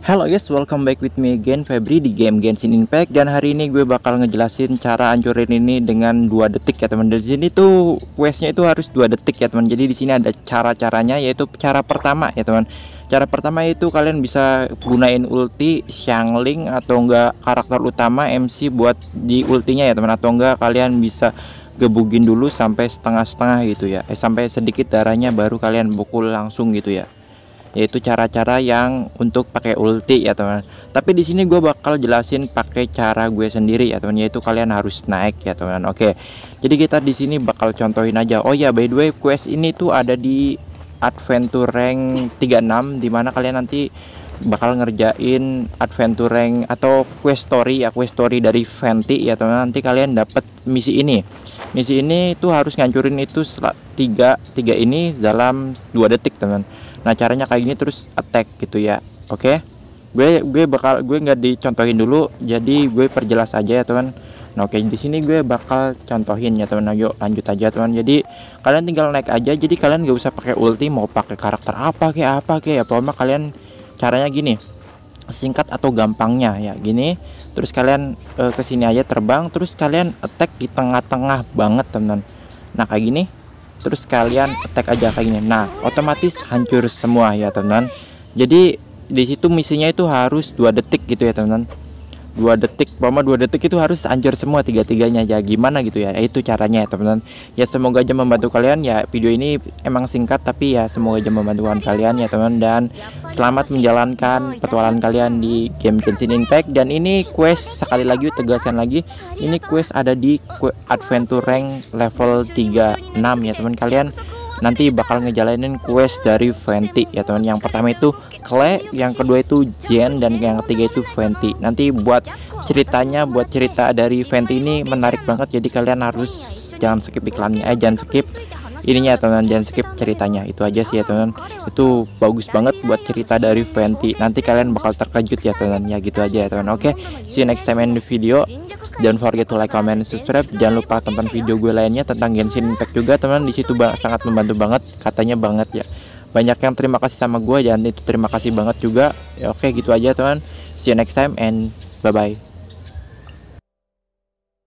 Halo guys, welcome back with me again Febri di game Genshin Impact dan hari ini gue bakal ngejelasin cara ancurin ini dengan dua detik ya teman. dari sini tuh questnya itu harus dua detik ya teman. Jadi di sini ada cara-caranya yaitu cara pertama ya teman. Cara pertama itu kalian bisa gunain ulti Xiangling atau enggak karakter utama MC buat di ultinya ya teman atau enggak kalian bisa gebugin dulu sampai setengah-setengah gitu ya. Eh sampai sedikit darahnya baru kalian pukul langsung gitu ya yaitu cara-cara yang untuk pakai ulti ya teman. Tapi di sini gue bakal jelasin pakai cara gue sendiri ya teman, yaitu kalian harus naik ya teman. Oke, jadi kita di sini bakal contohin aja. Oh ya by the way quest ini tuh ada di adventure rank 36 dimana kalian nanti bakal ngerjain adventure rank atau quest story ya quest story dari Fenty ya teman nanti kalian dapat misi ini misi ini tuh harus ngancurin itu tiga tiga ini dalam dua detik teman nah caranya kayak gini terus attack gitu ya oke gue gue bakal gue nggak dicontohin dulu jadi gue perjelas aja ya teman nah oke di sini gue bakal contohin ya teman ayo nah, lanjut aja teman jadi kalian tinggal naik aja jadi kalian nggak usah pakai ulti mau pakai karakter apa kayak apa kayak ya pokoknya kalian caranya gini singkat atau gampangnya ya gini terus kalian e, eh, kesini aja terbang terus kalian attack di tengah-tengah banget teman nah kayak gini terus kalian attack aja kayak gini nah otomatis hancur semua ya teman-teman jadi di situ misinya itu harus dua detik gitu ya teman-teman dua detik Pama dua detik itu harus hancur semua tiga tiganya ya gimana gitu ya? ya itu caranya ya teman-teman ya semoga aja membantu kalian ya video ini emang singkat tapi ya semoga aja membantu kalian ya teman dan selamat menjalankan petualangan kalian di game Genshin Impact dan ini quest sekali lagi tegaskan lagi ini quest ada di adventure rank level 36 ya teman kalian nanti bakal ngejalanin quest dari Venti ya teman yang pertama itu Kle yang kedua itu Jen dan yang ketiga itu Venti nanti buat ceritanya buat cerita dari Venti ini menarik banget jadi kalian harus jangan skip iklannya eh jangan skip ininya ya, teman teman jangan skip ceritanya itu aja sih ya teman itu bagus banget buat cerita dari Fenty nanti kalian bakal terkejut ya teman ya gitu aja ya teman oke okay, see you next time in the video Jangan forget to like, comment, subscribe. Jangan lupa tonton video gue lainnya tentang Genshin Impact juga, teman. Di situ sangat membantu banget, katanya banget ya. Banyak yang terima kasih sama gue dan itu terima kasih banget juga. Ya, Oke, gitu aja, teman. See you next time and bye bye.